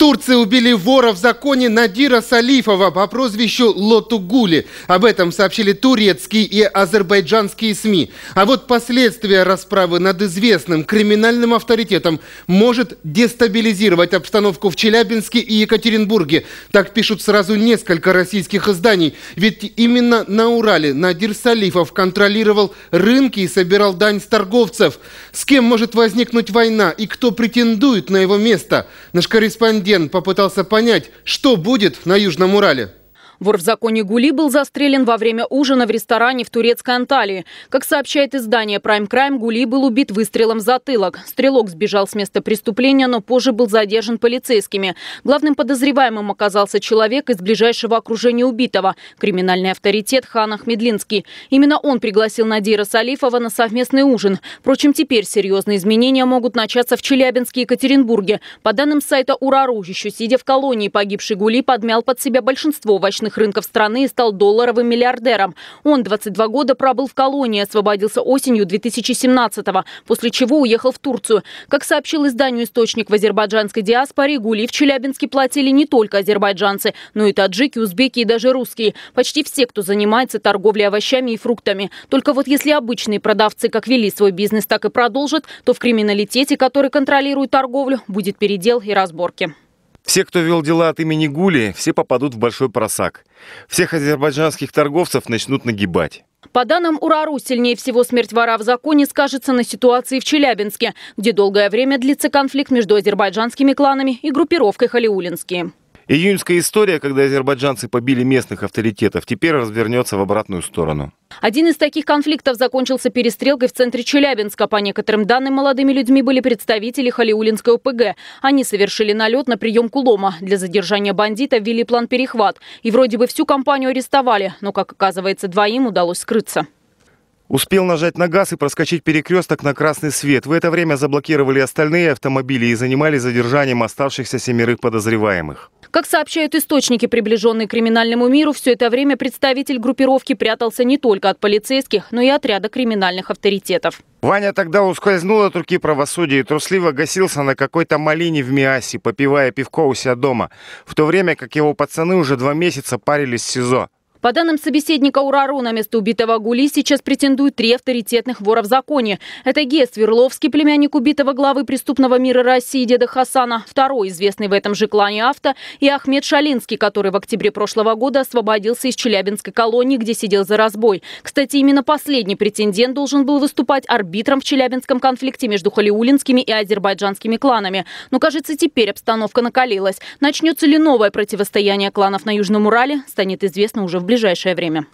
Турции убили вора в законе Надира Салифова по прозвищу Лотугули. Об этом сообщили турецкие и азербайджанские СМИ. А вот последствия расправы над известным криминальным авторитетом может дестабилизировать обстановку в Челябинске и Екатеринбурге. Так пишут сразу несколько российских изданий. Ведь именно на Урале Надир Салифов контролировал рынки и собирал дань с торговцев. С кем может возникнуть война и кто претендует на его место? Наш корреспондент Герген попытался понять, что будет на Южном Урале. Вор в законе Гули был застрелен во время ужина в ресторане в турецкой Анталии. Как сообщает издание Prime Crime, Гули был убит выстрелом в затылок. Стрелок сбежал с места преступления, но позже был задержан полицейскими. Главным подозреваемым оказался человек из ближайшего окружения убитого – криминальный авторитет Хан Ахмедлинский. Именно он пригласил Надира Салифова на совместный ужин. Впрочем, теперь серьезные изменения могут начаться в Челябинске и Екатеринбурге. По данным сайта Урару, еще сидя в колонии, погибший Гули подмял под себя большинство овощных валютных рынков страны и стал долларовым миллиардером. Он 22 года пробыл в колонии, освободился осенью 2017-го, после чего уехал в Турцию. Как сообщил изданию «Источник» в азербайджанской диаспоре, гули в Челябинске платили не только азербайджанцы, но и таджики, узбеки и даже русские. Почти все, кто занимается торговлей овощами и фруктами. Только вот если обычные продавцы как вели свой бизнес, так и продолжат, то в криминалитете, который контролирует торговлю, будет передел и разборки. Все, кто вел дела от имени Гули, все попадут в большой просак. Всех азербайджанских торговцев начнут нагибать. По данным УРАРУ, сильнее всего смерть вора в законе скажется на ситуации в Челябинске, где долгое время длится конфликт между азербайджанскими кланами и группировкой «Халиулинские». Июньская история, когда азербайджанцы побили местных авторитетов, теперь развернется в обратную сторону. Один из таких конфликтов закончился перестрелкой в центре Челябинска. По некоторым данным, молодыми людьми были представители Халиулинской ОПГ. Они совершили налет на прием Кулома. Для задержания бандита ввели план перехват. И вроде бы всю компанию арестовали, но, как оказывается, двоим удалось скрыться. Успел нажать на газ и проскочить перекресток на красный свет. В это время заблокировали остальные автомобили и занимались задержанием оставшихся семерых подозреваемых. Как сообщают источники, приближенные к криминальному миру, все это время представитель группировки прятался не только от полицейских, но и отряда криминальных авторитетов. Ваня тогда ускользнул от руки правосудия и трусливо гасился на какой-то малине в Миасе, попивая пивко у себя дома, в то время как его пацаны уже два месяца парились в СИЗО. По данным собеседника УРАРУ, на место убитого Гули сейчас претендуют три авторитетных вора в законе. Это Гес Свердловский, племянник убитого главы преступного мира России деда Хасана, второй известный в этом же клане авто, и Ахмед Шалинский, который в октябре прошлого года освободился из Челябинской колонии, где сидел за разбой. Кстати, именно последний претендент должен был выступать арбитром в Челябинском конфликте между халиулинскими и азербайджанскими кланами. Но, кажется, теперь обстановка накалилась. Начнется ли новое противостояние кланов на Южном Урале, станет известно уже в ближайшее время.